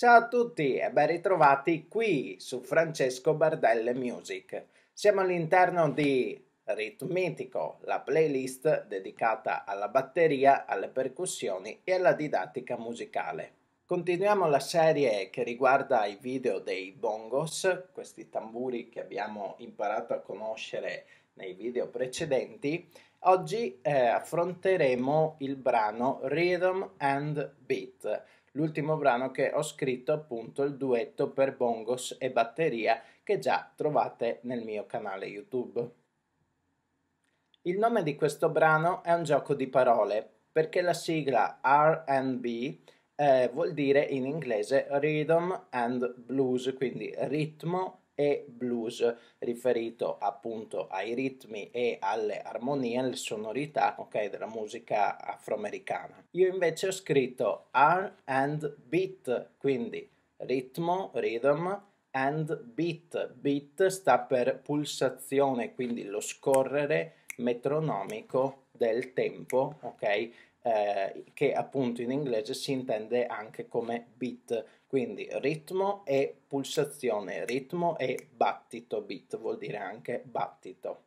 Ciao a tutti e ben ritrovati qui su Francesco Bardelle Music. Siamo all'interno di Ritmitico, la playlist dedicata alla batteria, alle percussioni e alla didattica musicale. Continuiamo la serie che riguarda i video dei bongos, questi tamburi che abbiamo imparato a conoscere nei video precedenti. Oggi eh, affronteremo il brano Rhythm and Beat l'ultimo brano che ho scritto appunto il duetto per bongos e batteria che già trovate nel mio canale YouTube. Il nome di questo brano è un gioco di parole perché la sigla RB eh, vuol dire in inglese rhythm and blues, quindi ritmo e blues riferito appunto ai ritmi e alle armonie, alle sonorità okay, della musica afroamericana. Io invece ho scritto R and beat, quindi ritmo, rhythm and beat. Beat sta per pulsazione, quindi lo scorrere metronomico del tempo, ok? Eh, che appunto in inglese si intende anche come beat, quindi ritmo e pulsazione, ritmo e battito, beat vuol dire anche battito.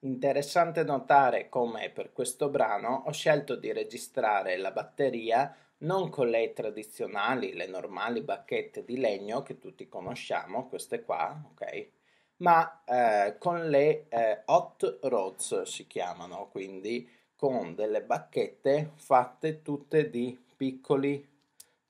Interessante notare come per questo brano ho scelto di registrare la batteria non con le tradizionali, le normali bacchette di legno che tutti conosciamo, queste qua, ok? Ma eh, con le eh, hot rods si chiamano, quindi con delle bacchette fatte tutte di piccoli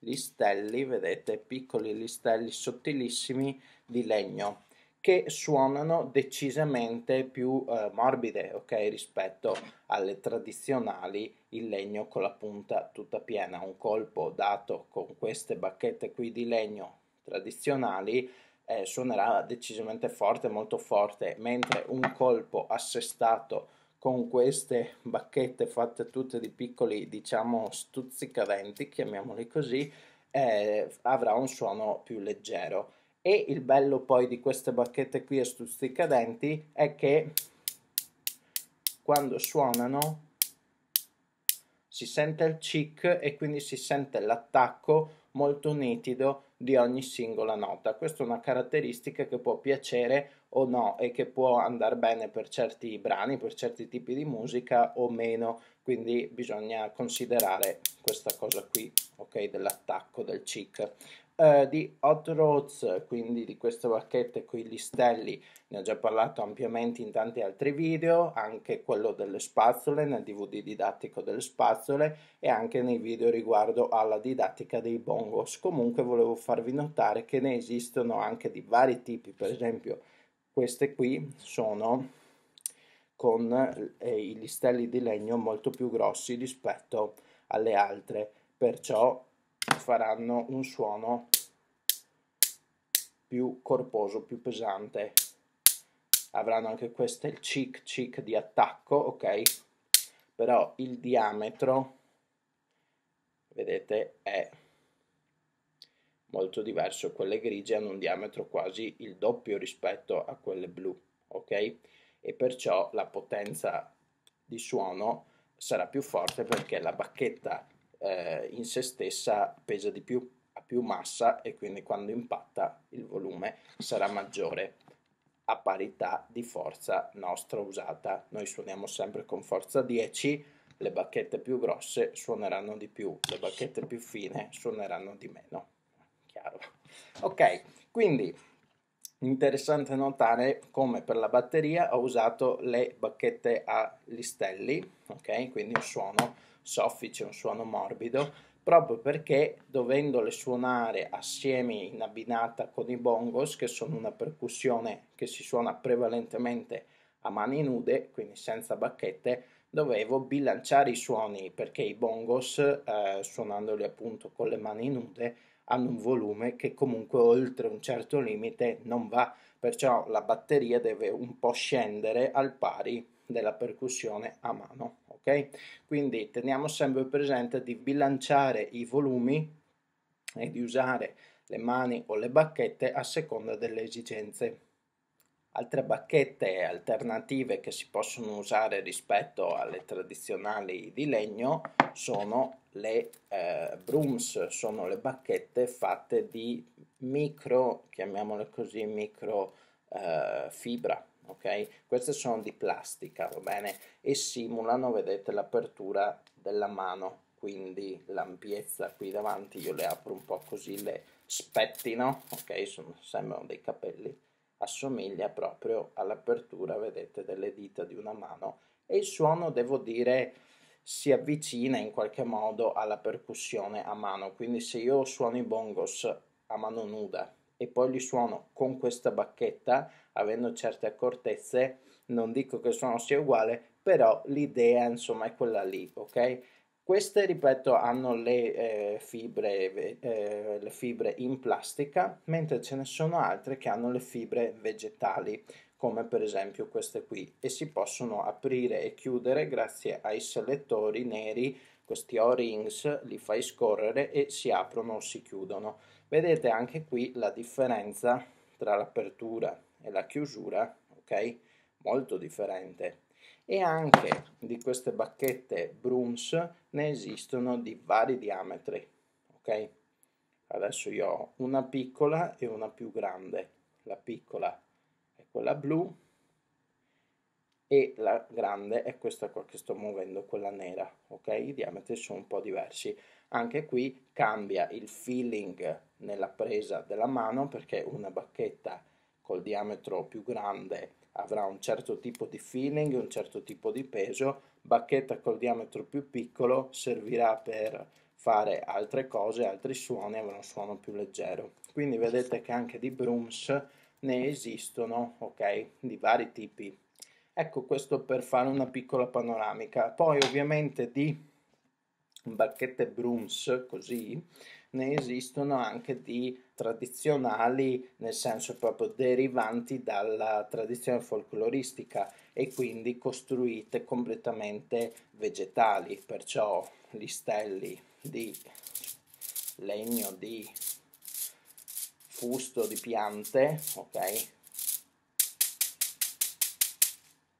listelli, vedete, piccoli listelli sottilissimi di legno che suonano decisamente più eh, morbide, ok, rispetto alle tradizionali il legno con la punta tutta piena. Un colpo dato con queste bacchette qui di legno tradizionali eh, suonerà decisamente forte, molto forte, mentre un colpo assestato con queste bacchette fatte tutte di piccoli, diciamo, stuzzicadenti, chiamiamoli così, eh, avrà un suono più leggero. E il bello poi di queste bacchette qui a stuzzicadenti è che quando suonano si sente il chic e quindi si sente l'attacco molto nitido di ogni singola nota. Questa è una caratteristica che può piacere o no e che può andare bene per certi brani, per certi tipi di musica o meno, quindi bisogna considerare questa cosa qui, ok, dell'attacco del chic. Eh, di Hot Rods, quindi di questa bacchetta con i listelli, ne ho già parlato ampiamente in tanti altri video, anche quello delle spazzole, nel DVD didattico delle spazzole e anche nei video riguardo alla didattica dei bongos. Comunque volevo farvi notare che ne esistono anche di vari tipi, per esempio queste qui sono con eh, i listelli di legno molto più grossi rispetto alle altre, perciò faranno un suono più corposo, più pesante. Avranno anche questo il chic chic di attacco, ok? Però il diametro, vedete, è molto diverso. Quelle grigie hanno un diametro quasi il doppio rispetto a quelle blu, ok? E perciò la potenza di suono sarà più forte perché la bacchetta eh, in se stessa pesa di più, ha più massa e quindi quando impatta il volume sarà maggiore a parità di forza nostra usata. Noi suoniamo sempre con forza 10, le bacchette più grosse suoneranno di più, le bacchette più fine suoneranno di meno. Chiaro. Ok, quindi interessante notare come per la batteria ho usato le bacchette a listelli, ok? Quindi un suono soffice, un suono morbido, proprio perché dovendole suonare assieme in abbinata con i bongos, che sono una percussione che si suona prevalentemente a mani nude, quindi senza bacchette, dovevo bilanciare i suoni perché i bongos, eh, suonandoli appunto con le mani nude, hanno un volume che comunque oltre un certo limite non va, perciò la batteria deve un po' scendere al pari della percussione a mano. Okay? Quindi teniamo sempre presente di bilanciare i volumi e di usare le mani o le bacchette a seconda delle esigenze. Altre bacchette alternative che si possono usare rispetto alle tradizionali di legno sono le eh, brooms, sono le bacchette fatte di micro, chiamiamole così, micro eh, fibra ok? Queste sono di plastica, va bene? E simulano, vedete, l'apertura della mano, quindi l'ampiezza qui davanti, io le apro un po' così, le spettino, ok? Sono, sembrano dei capelli, assomiglia proprio all'apertura, vedete, delle dita di una mano e il suono, devo dire, si avvicina in qualche modo alla percussione a mano, quindi se io suono i bongos a mano nuda, e poi li suono con questa bacchetta, avendo certe accortezze, non dico che il suono sia uguale, però l'idea insomma è quella lì, ok? Queste, ripeto, hanno le, eh, fibre, eh, le fibre in plastica, mentre ce ne sono altre che hanno le fibre vegetali, come per esempio queste qui, e si possono aprire e chiudere grazie ai selettori neri, questi O-rings, li fai scorrere e si aprono o si chiudono. Vedete anche qui la differenza tra l'apertura e la chiusura, ok? Molto differente. E anche di queste bacchette brooms ne esistono di vari diametri, ok? Adesso io ho una piccola e una più grande. La piccola è quella blu e la grande è questa qua che sto muovendo, quella nera, ok? I diametri sono un po' diversi. Anche qui cambia il feeling nella presa della mano perché una bacchetta col diametro più grande avrà un certo tipo di feeling, un certo tipo di peso, bacchetta col diametro più piccolo servirà per fare altre cose, altri suoni, avrà un suono più leggero. Quindi vedete che anche di brooms ne esistono, ok, di vari tipi. Ecco questo per fare una piccola panoramica. Poi ovviamente di bacchette brooms, così, ne esistono anche di tradizionali, nel senso proprio derivanti dalla tradizione folcloristica e quindi costruite completamente vegetali, perciò gli stelli di legno, di fusto, di piante, ok?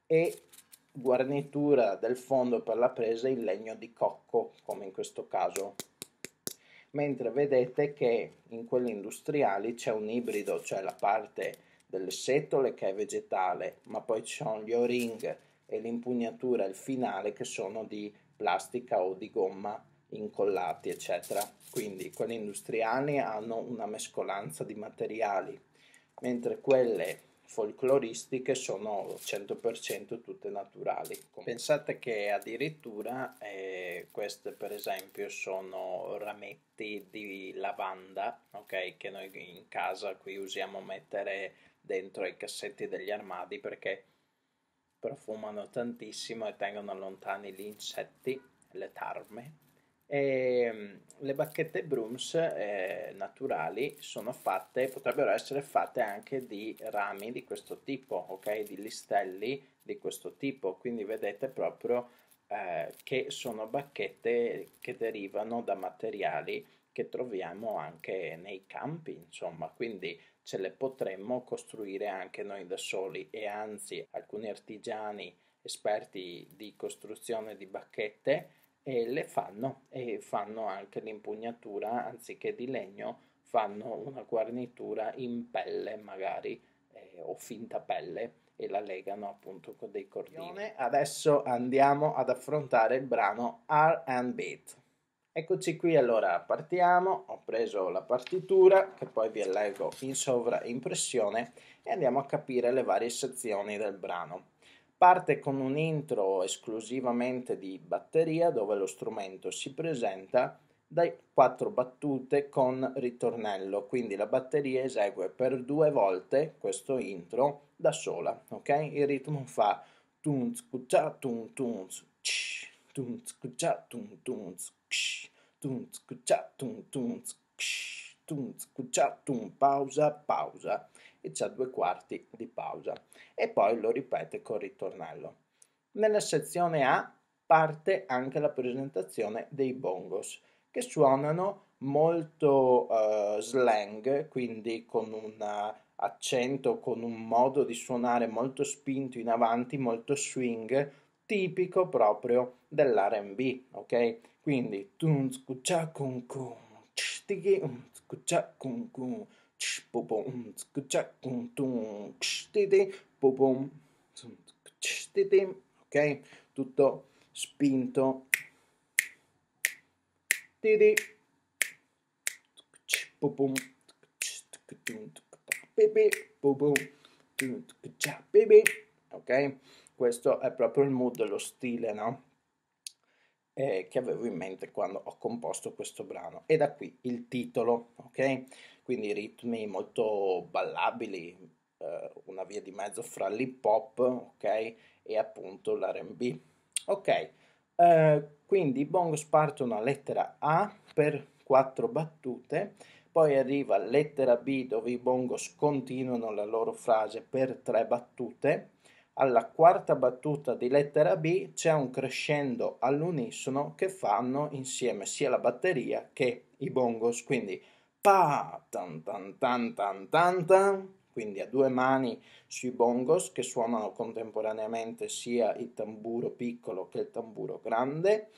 E guarnitura del fondo per la presa in legno di cocco, come in questo caso mentre vedete che in quelli industriali c'è un ibrido, cioè la parte delle setole che è vegetale, ma poi ci sono gli o-ring e l'impugnatura, il finale che sono di plastica o di gomma incollati, eccetera. Quindi quelli industriali hanno una mescolanza di materiali, mentre quelle folcloristiche sono 100% tutte naturali. Pensate che addirittura eh, queste per esempio sono rametti di lavanda, ok, che noi in casa qui usiamo mettere dentro i cassetti degli armadi perché profumano tantissimo e tengono lontani gli insetti, le tarme e ehm, le bacchette brooms eh, naturali sono fatte, potrebbero essere fatte anche di rami di questo tipo, ok? Di listelli di questo tipo, quindi vedete proprio eh, che sono bacchette che derivano da materiali che troviamo anche nei campi, insomma, quindi ce le potremmo costruire anche noi da soli e anzi alcuni artigiani esperti di costruzione di bacchette e le fanno e fanno anche l'impugnatura anziché di legno fanno una guarnitura in pelle magari eh, o finta pelle e la legano appunto con dei cordini. Adesso andiamo ad affrontare il brano R and Beat. Eccoci qui, allora partiamo, ho preso la partitura che poi vi leggo in sovraimpressione e andiamo a capire le varie sezioni del brano. Parte con un intro esclusivamente di batteria dove lo strumento si presenta dai quattro battute con ritornello, quindi la batteria esegue per due volte questo intro da sola, ok? Il ritmo fa pausa pausa e c'è due quarti di pausa e poi lo ripete col ritornello. Nella sezione A parte anche la presentazione dei bongos che suonano molto uh, slang, quindi con un accento, con un modo di suonare molto spinto in avanti, molto swing, tipico proprio dell'RB, ok? Quindi tun scuccia con um, con, ksh, po pom, tsk, tum, tum, ksh, tete, po ok? Tutto spinto. ok? Questo è proprio il mood, lo stile, no? Eh, che avevo in mente quando ho composto questo brano e da qui il titolo, ok? quindi ritmi molto ballabili, eh, una via di mezzo fra l'hip hop okay, e appunto l'RB. Ok, eh, quindi i bongos partono a lettera A per quattro battute, poi arriva lettera B dove i bongos continuano la loro frase per tre battute. Alla quarta battuta di lettera B c'è un crescendo all'unisono che fanno insieme sia la batteria che i bongos, quindi pa, tan tan tan tan tan tan, quindi a due mani sui bongos che suonano contemporaneamente sia il tamburo piccolo che il tamburo grande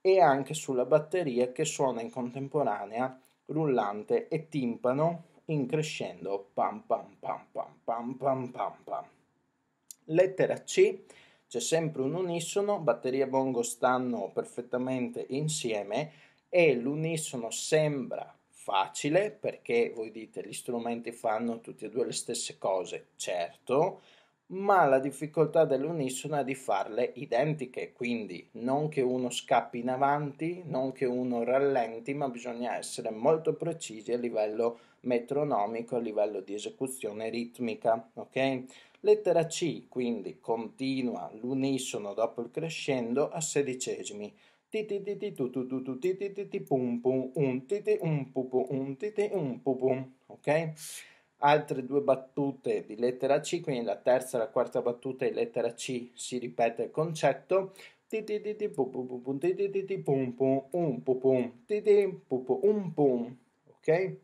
e anche sulla batteria che suona in contemporanea rullante e timpano in crescendo pam pam pam pam pam pam pam pam. Lettera C c'è sempre un unisono, batteria e bongo stanno perfettamente insieme e l'unisono sembra facile perché voi dite gli strumenti fanno tutti e due le stesse cose, certo, ma la difficoltà dell'unisono è di farle identiche, quindi non che uno scappi in avanti, non che uno rallenti, ma bisogna essere molto precisi a livello metronomico, a livello di esecuzione ritmica, ok? Lettera C, quindi continua l'unisono dopo il crescendo a sedicesimi ok? Altre due battute di lettera C, quindi la terza e la quarta battuta di lettera C si ripete il concetto. Ok?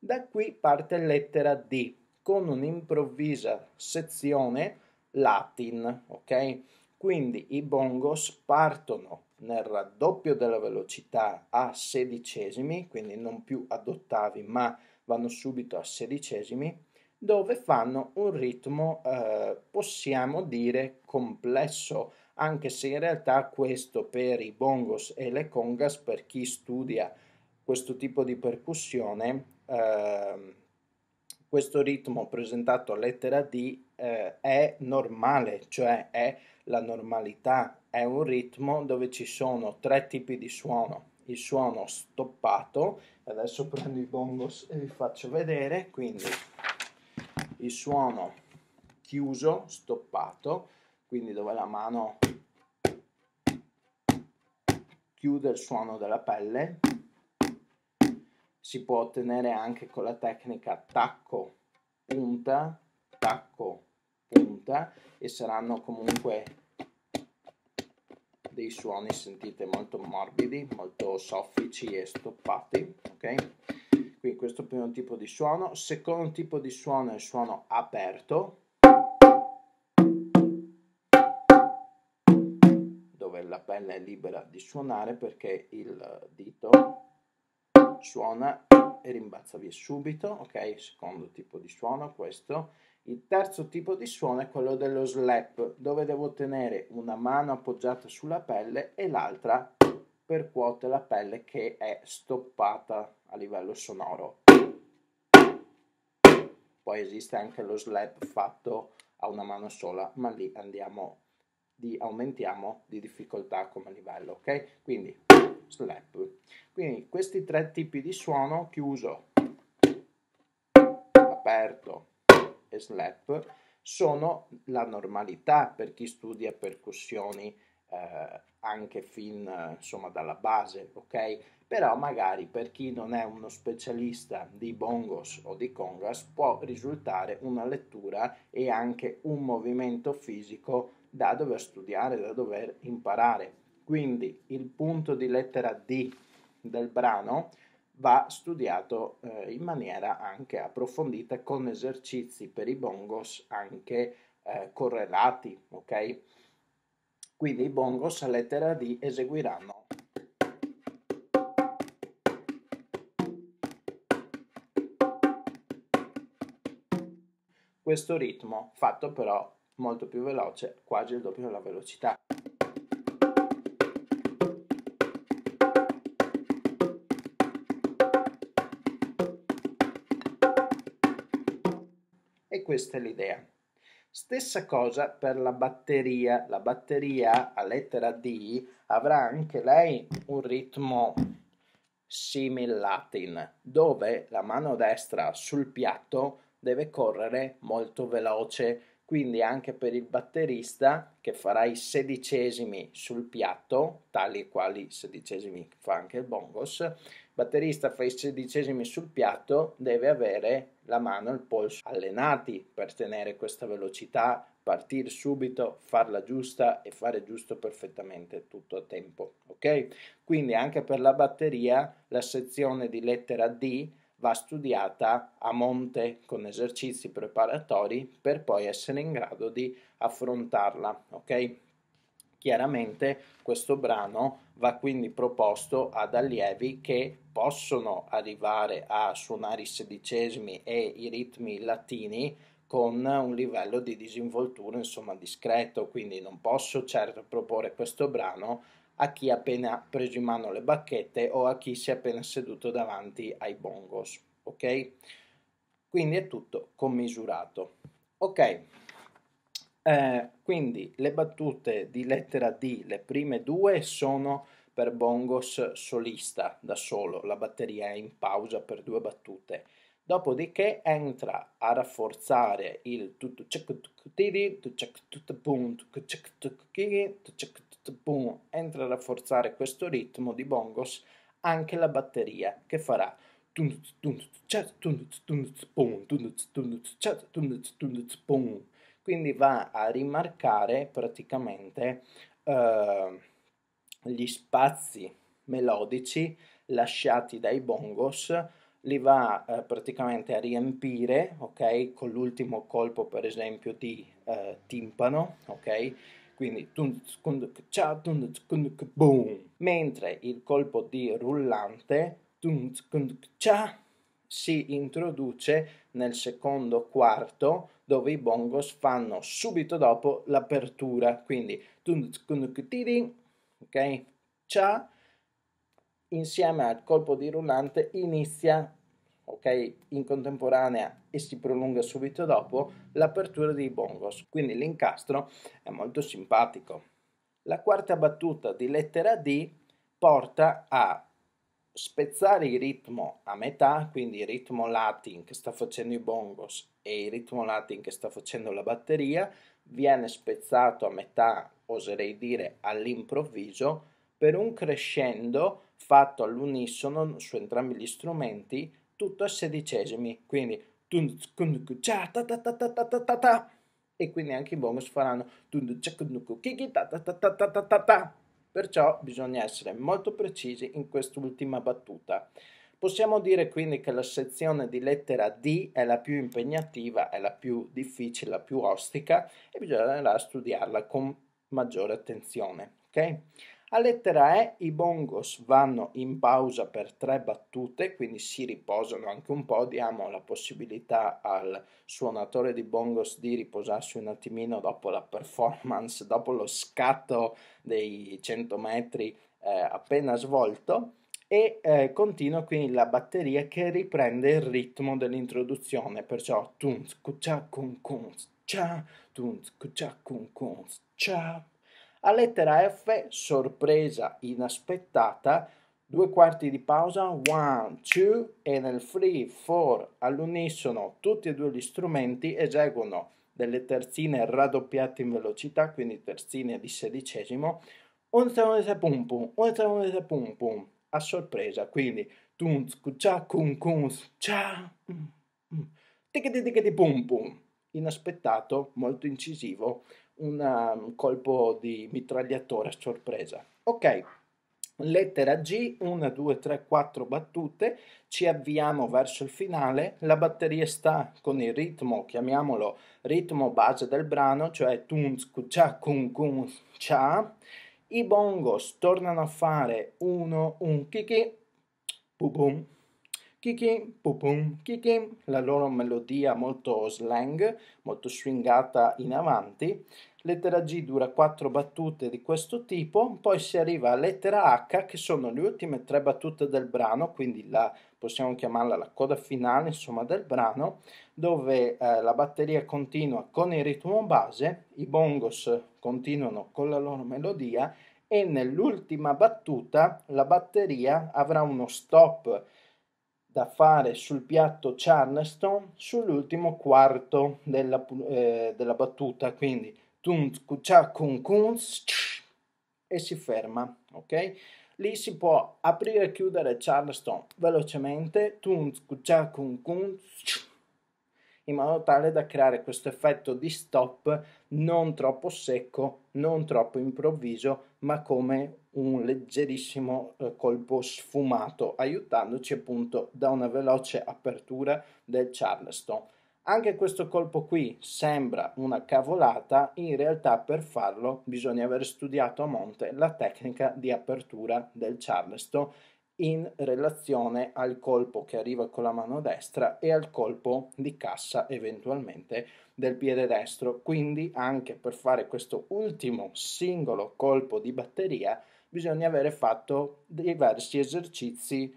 Da qui parte lettera D con un'improvvisa sezione latin, ok? Quindi i bongos partono nel raddoppio della velocità a sedicesimi, quindi non più ad ottavi ma vanno subito a sedicesimi, dove fanno un ritmo, eh, possiamo dire, complesso, anche se in realtà questo per i bongos e le congas, per chi studia questo tipo di percussione, eh, questo ritmo presentato a lettera D eh, è normale, cioè è la normalità è un ritmo dove ci sono tre tipi di suono. Il suono stoppato, adesso prendo i bongos e vi faccio vedere, quindi il suono chiuso, stoppato, quindi dove la mano chiude il suono della pelle, si può ottenere anche con la tecnica tacco punta, tacco punta, finta e saranno comunque dei suoni sentite molto morbidi, molto soffici e stoppati, ok? Quindi questo è il primo tipo di suono, secondo tipo di suono è il suono aperto, dove la pelle è libera di suonare perché il dito suona e rimbalza via subito, ok? Secondo tipo di suono questo il terzo tipo di suono è quello dello slap, dove devo tenere una mano appoggiata sulla pelle e l'altra percuote la pelle che è stoppata a livello sonoro. Poi esiste anche lo slap fatto a una mano sola, ma lì andiamo di aumentiamo di difficoltà come livello, ok? Quindi slap. Quindi questi tre tipi di suono chiuso, aperto e slap sono la normalità per chi studia percussioni eh, anche fin insomma dalla base, ok? Però magari per chi non è uno specialista di bongos o di congas può risultare una lettura e anche un movimento fisico da dover studiare, da dover imparare. Quindi il punto di lettera D del brano va studiato eh, in maniera anche approfondita con esercizi per i bongos anche eh, correlati, ok? Quindi i bongos a lettera D eseguiranno questo ritmo, fatto però molto più veloce, quasi il doppio della velocità. e questa è l'idea. Stessa cosa per la batteria, la batteria a lettera D avrà anche lei un ritmo simil latin, dove la mano destra sul piatto deve correre molto veloce quindi anche per il batterista che farà i sedicesimi sul piatto, tali e quali sedicesimi fa anche il bongos, il batterista fa i sedicesimi sul piatto, deve avere la mano e il polso allenati per tenere questa velocità, partire subito, farla giusta e fare giusto perfettamente tutto a tempo, ok? Quindi anche per la batteria la sezione di lettera D va studiata a monte con esercizi preparatori per poi essere in grado di affrontarla, ok? Chiaramente questo brano va quindi proposto ad allievi che possono arrivare a suonare i sedicesimi e i ritmi latini con un livello di disinvoltura insomma discreto, quindi non posso certo proporre questo brano a chi ha appena preso in mano le bacchette o a chi si è appena seduto davanti ai bongos. Ok? Quindi è tutto commisurato. Ok, eh, quindi le battute di lettera D, le prime due, sono per bongos solista da solo, la batteria è in pausa per due battute. Dopodiché entra a rafforzare il tutto Ernest entra a rafforzare questo ritmo di bongos anche la batteria che farà quindi va a rimarcare praticamente eh, gli spazi melodici lasciati dai bongos li va eh, praticamente a riempire ok con l'ultimo colpo per esempio di eh, timpano ok quindi boom. Mentre il colpo di rullante si introduce nel secondo quarto dove i bongos fanno subito dopo l'apertura, quindi ok? Cha insieme al colpo di rullante inizia ok, in contemporanea e si prolunga subito dopo l'apertura dei bongos, quindi l'incastro è molto simpatico. La quarta battuta di lettera D porta a spezzare il ritmo a metà, quindi il ritmo Latin che sta facendo i bongos e il ritmo Latin che sta facendo la batteria, viene spezzato a metà, oserei dire all'improvviso, per un crescendo fatto all'unisono su entrambi gli strumenti tutto a sedicesimi, quindi e quindi anche i bonus faranno perciò bisogna essere molto precisi in quest'ultima battuta. Possiamo dire quindi che la sezione di lettera D è la più impegnativa, è la più difficile, la più ostica e bisognerà studiarla con maggiore attenzione. Okay? A lettera E i bongos vanno in pausa per tre battute, quindi si riposano anche un po', diamo la possibilità al suonatore di bongos di riposarsi un attimino dopo la performance, dopo lo scatto dei 100 metri eh, appena svolto e eh, continua quindi la batteria che riprende il ritmo dell'introduzione, perciò tunz, cuccia, kun cun, cha tunz, cuccia, kun cun, cha a lettera F, sorpresa inaspettata, due quarti di pausa, one, two, e nel free, four, all'unisono, tutti e due gli strumenti eseguono delle terzine raddoppiate in velocità, quindi terzine di sedicesimo, un unza pum pum, un unza pum pum, a sorpresa, quindi tunz, cuccia, kun, cunz, cia, mm, mm. ticchetti ticchetti pum pum, inaspettato, molto incisivo, un um, colpo di mitragliatore a sorpresa. Ok, lettera G, 1, 2, 3, 4 battute, ci avviamo verso il finale, la batteria sta con il ritmo, chiamiamolo ritmo base del brano, cioè tunz, cha, kun, kun, cha, i bongos tornano a fare 1, 1, kiki, pum, pum, Kikim, pupum, kikim, la loro melodia molto slang, molto swingata in avanti, Lettera G dura 4 battute di questo tipo, poi si arriva a lettera H che sono le ultime 3 battute del brano, quindi la, possiamo chiamarla la coda finale insomma, del brano, dove eh, la batteria continua con il ritmo base, i bongos continuano con la loro melodia e nell'ultima battuta la batteria avrà uno stop da fare sul piatto Charleston sull'ultimo quarto della, eh, della battuta, quindi e si ferma, ok? Lì si può aprire e chiudere Charleston velocemente, in modo tale da creare questo effetto di stop non troppo secco, non troppo improvviso, ma come un leggerissimo eh, colpo sfumato, aiutandoci appunto da una veloce apertura del Charleston. Anche questo colpo qui sembra una cavolata, in realtà per farlo bisogna aver studiato a monte la tecnica di apertura del Charleston in relazione al colpo che arriva con la mano destra e al colpo di cassa eventualmente del piede destro. Quindi anche per fare questo ultimo singolo colpo di batteria bisogna avere fatto diversi esercizi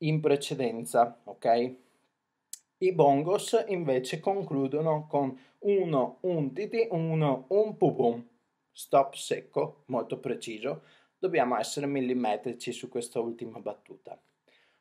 in precedenza, ok? I bongos invece concludono con uno un titi, uno un pupum. Stop secco, molto preciso. Dobbiamo essere millimetrici su questa ultima battuta.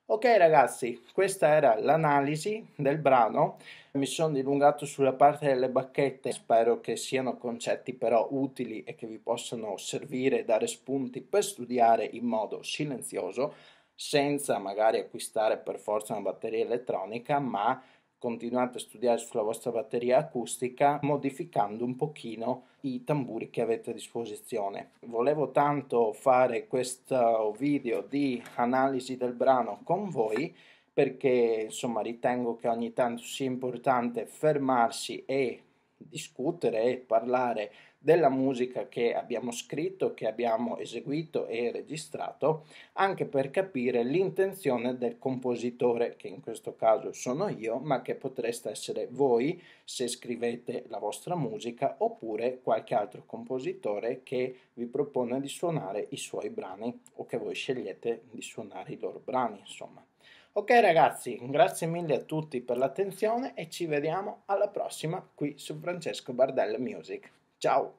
Ok ragazzi, questa era l'analisi del brano, mi sono dilungato sulla parte delle bacchette, spero che siano concetti però utili e che vi possano servire e dare spunti per studiare in modo silenzioso senza magari acquistare per forza una batteria elettronica, ma continuate a studiare sulla vostra batteria acustica modificando un pochino i tamburi che avete a disposizione. Volevo tanto fare questo video di analisi del brano con voi perché insomma ritengo che ogni tanto sia importante fermarsi e discutere e parlare della musica che abbiamo scritto, che abbiamo eseguito e registrato, anche per capire l'intenzione del compositore, che in questo caso sono io, ma che potreste essere voi se scrivete la vostra musica, oppure qualche altro compositore che vi propone di suonare i suoi brani o che voi scegliete di suonare i loro brani, insomma. Ok ragazzi, grazie mille a tutti per l'attenzione e ci vediamo alla prossima qui su Francesco Bardella Music. Chao.